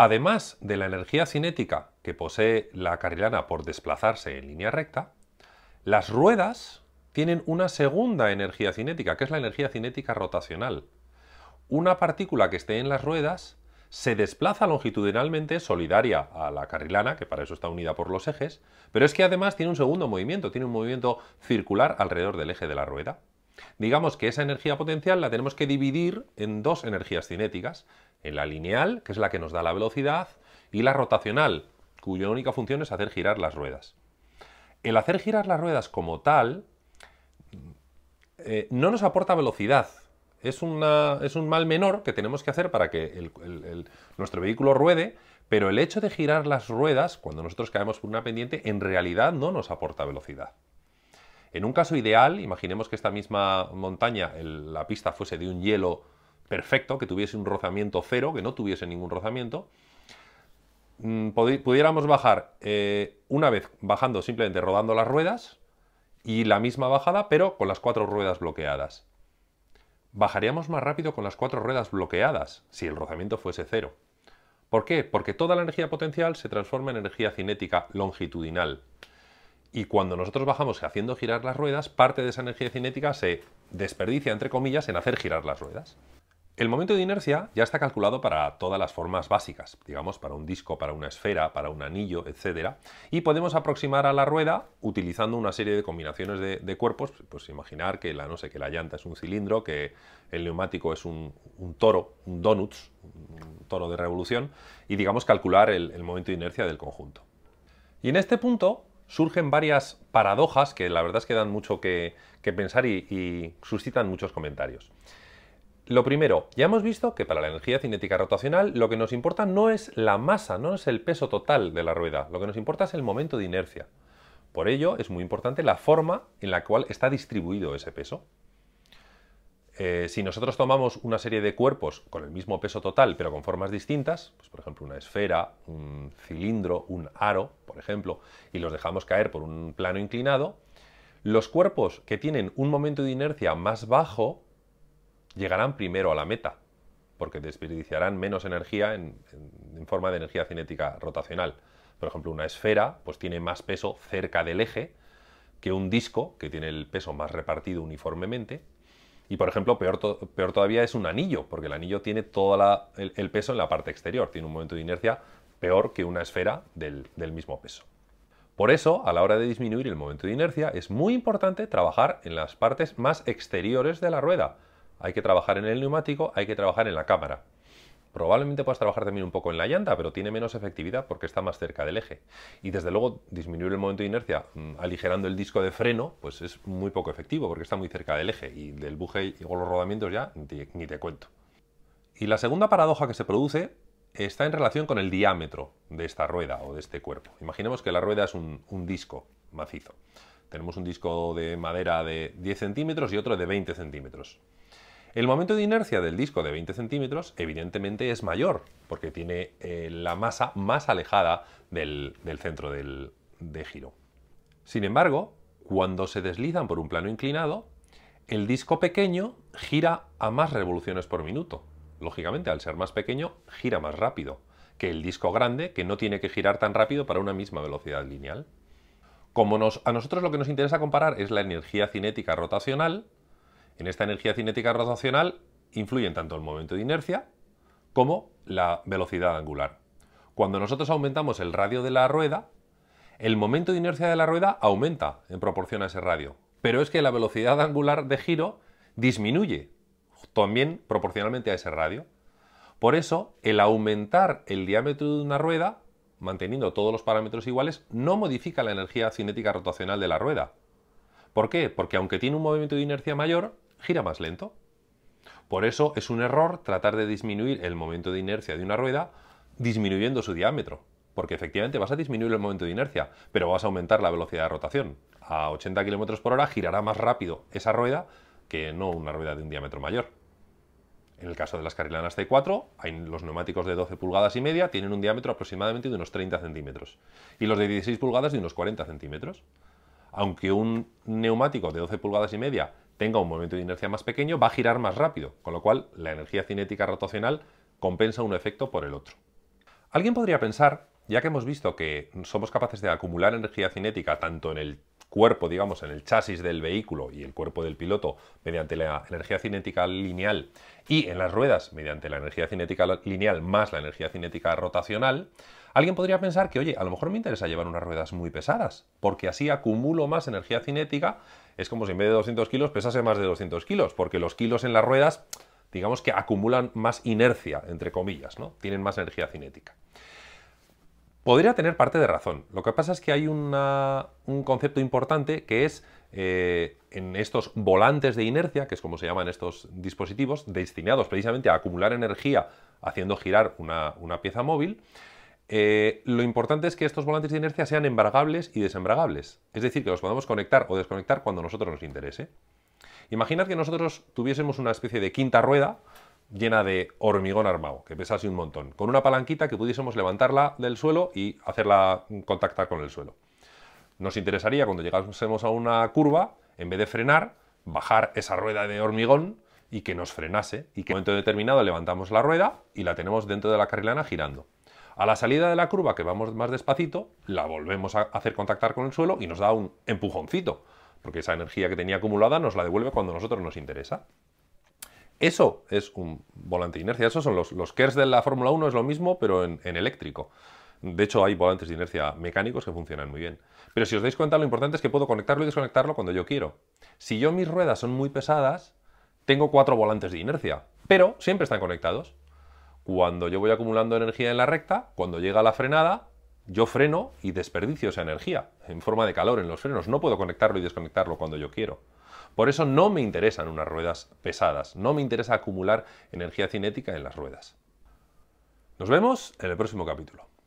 Además de la energía cinética que posee la carrilana por desplazarse en línea recta, las ruedas tienen una segunda energía cinética, que es la energía cinética rotacional. Una partícula que esté en las ruedas se desplaza longitudinalmente solidaria a la carrilana, que para eso está unida por los ejes, pero es que además tiene un segundo movimiento, tiene un movimiento circular alrededor del eje de la rueda. Digamos que esa energía potencial la tenemos que dividir en dos energías cinéticas, en la lineal, que es la que nos da la velocidad, y la rotacional, cuya única función es hacer girar las ruedas. El hacer girar las ruedas como tal eh, no nos aporta velocidad, es, un mal menor que tenemos que hacer para que nuestro vehículo ruede, pero el hecho de girar las ruedas cuando nosotros caemos por una pendiente en realidad no nos aporta velocidad. En un caso ideal, imaginemos que esta misma montaña, la pista fuese de un hielo perfecto, que tuviese un rozamiento cero, que no tuviese ningún rozamiento, mm, pudiéramos bajar eh, una vez bajando simplemente rodando las ruedas y la misma bajada, pero con las cuatro ruedas bloqueadas. Bajaríamos más rápido con las cuatro ruedas bloqueadas si el rozamiento fuese cero. ¿Por qué? Porque toda la energía potencial se transforma en energía cinética longitudinal y cuando nosotros bajamos haciendo girar las ruedas, parte de esa energía cinética se desperdicia, entre comillas, en hacer girar las ruedas. El momento de inercia ya está calculado para todas las formas básicas, digamos, para un disco, para una esfera, para un anillo, etc. Y podemos aproximar a la rueda utilizando una serie de combinaciones de, cuerpos, pues imaginar que la, no sé, que la llanta es un cilindro, que el neumático es un, toro, un donuts, un toro de revolución, y digamos calcular el momento de inercia del conjunto. Y en este punto surgen varias paradojas que la verdad es que dan mucho que, pensar y, suscitan muchos comentarios. Lo primero, ya hemos visto que para la energía cinética rotacional lo que nos importa no es la masa, no es el peso total de la rueda, lo que nos importa es el momento de inercia. Por ello es muy importante la forma en la cual está distribuido ese peso. Eh, si nosotros tomamos una serie de cuerpos con el mismo peso total, pero con formas distintas, pues por ejemplo una esfera, un cilindro, un aro, por ejemplo, y los dejamos caer por un plano inclinado, los cuerpos que tienen un momento de inercia más bajo llegarán primero a la meta, porque desperdiciarán menos energía en, en forma de energía cinética rotacional. Por ejemplo, una esfera pues tiene más peso cerca del eje que un disco, que tiene el peso más repartido uniformemente, y por ejemplo, peor, todavía es un anillo, porque el anillo tiene todo el, peso en la parte exterior, tiene un momento de inercia peor que una esfera del mismo peso. Por eso, a la hora de disminuir el momento de inercia, es muy importante trabajar en las partes más exteriores de la rueda. Hay que trabajar en el neumático, hay que trabajar en la cámara. Probablemente puedas trabajar también un poco en la llanta, pero tiene menos efectividad porque está más cerca del eje. Y desde luego, disminuir el momento de inercia mm, aligerando el disco de freno, pues es muy poco efectivo porque está muy cerca del eje y del buje o los rodamientos ya ni te, cuento. Y la segunda paradoja que se produce está en relación con el diámetro de esta rueda o de este cuerpo. Imaginemos que la rueda es un, un disco macizo. Tenemos un disco de madera de 10 centímetros y otro de 20 centímetros. El momento de inercia del disco de 20 centímetros evidentemente es mayor, porque tiene eh, la masa más alejada del, centro de giro. Sin embargo, cuando se deslizan por un plano inclinado, el disco pequeño gira a más revoluciones por minuto. Lógicamente, al ser más pequeño, gira más rápido que el disco grande, que no tiene que girar tan rápido para una misma velocidad lineal. Como a nosotros lo que nos interesa comparar es la energía cinética rotacional, en esta energía cinética rotacional influyen tanto el momento de inercia como la velocidad angular. Cuando nosotros aumentamos el radio de la rueda, el momento de inercia de la rueda aumenta en proporción a ese radio, pero es que la velocidad angular de giro disminuye también proporcionalmente a ese radio. Por eso, el aumentar el diámetro de una rueda, manteniendo todos los parámetros iguales, no modifica la energía cinética rotacional de la rueda. ¿Por qué? Porque aunque tiene un movimiento de inercia mayor, gira más lento. Por eso es un error tratar de disminuir el momento de inercia de una rueda disminuyendo su diámetro, porque efectivamente vas a disminuir el momento de inercia, pero vas a aumentar la velocidad de rotación. A 80 km por hora girará más rápido esa rueda que no una rueda de un diámetro mayor. En el caso de las carrilanas C4, hay los neumáticos de 12 pulgadas y media tienen un diámetro aproximadamente de unos 30 centímetros y los de 16 pulgadas de unos 40 centímetros. Aunque un neumático de 12 pulgadas y media tenga un momento de inercia más pequeño, va a girar más rápido, con lo cual la energía cinética rotacional compensa un efecto por el otro. Alguien podría pensar, ya que hemos visto que somos capaces de acumular energía cinética tanto en el cuerpo, digamos, en el chasis del vehículo y el cuerpo del piloto mediante la energía cinética lineal y en las ruedas mediante la energía cinética lineal más la energía cinética rotacional, alguien podría pensar que, oye, a lo mejor me interesa llevar unas ruedas muy pesadas, porque así acumulo más energía cinética es como si en vez de 200 kilos pesase más de 200 kilos, porque los kilos en las ruedas, digamos que acumulan más inercia, entre comillas, ¿no? Tienen más energía cinética. Podría tener parte de razón. Lo que pasa es que hay un concepto importante que es eh, en estos volantes de inercia, que es como se llaman estos dispositivos, destinados precisamente a acumular energía haciendo girar una pieza móvil, eh, lo importante es que estos volantes de inercia sean embargables y desembargables, es decir, que los podamos conectar o desconectar cuando a nosotros nos interese. Imaginad que nosotros tuviésemos una especie de quinta rueda llena de hormigón armado, que pesase un montón, con una palanquita que pudiésemos levantarla del suelo y hacerla contactar con el suelo. Nos interesaría cuando llegásemos a una curva, en vez de frenar, bajar esa rueda de hormigón y que nos frenase y que en un momento determinado levantamos la rueda y la tenemos dentro de la carrilana girando. A la salida de la curva, que vamos más despacito, la volvemos a hacer contactar con el suelo y nos da un empujoncito, porque esa energía que tenía acumulada nos la devuelve cuando a nosotros nos interesa. Eso es un volante de inercia. Esos son los, los KERS de la Fórmula 1, es lo mismo, pero en, en, eléctrico. De hecho, hay volantes de inercia mecánicos que funcionan muy bien. Pero si os dais cuenta, lo importante es que puedo conectarlo y desconectarlo cuando yo quiero. Si yo mis ruedas son muy pesadas, tengo cuatro volantes de inercia, pero siempre están conectados cuando yo voy acumulando energía en la recta, cuando llega la frenada, yo freno y desperdicio esa energía en forma de calor en los frenos. No puedo conectarlo y desconectarlo cuando yo quiero. Por eso no me interesan unas ruedas pesadas, no me interesa acumular energía cinética en las ruedas. Nos vemos en el próximo capítulo.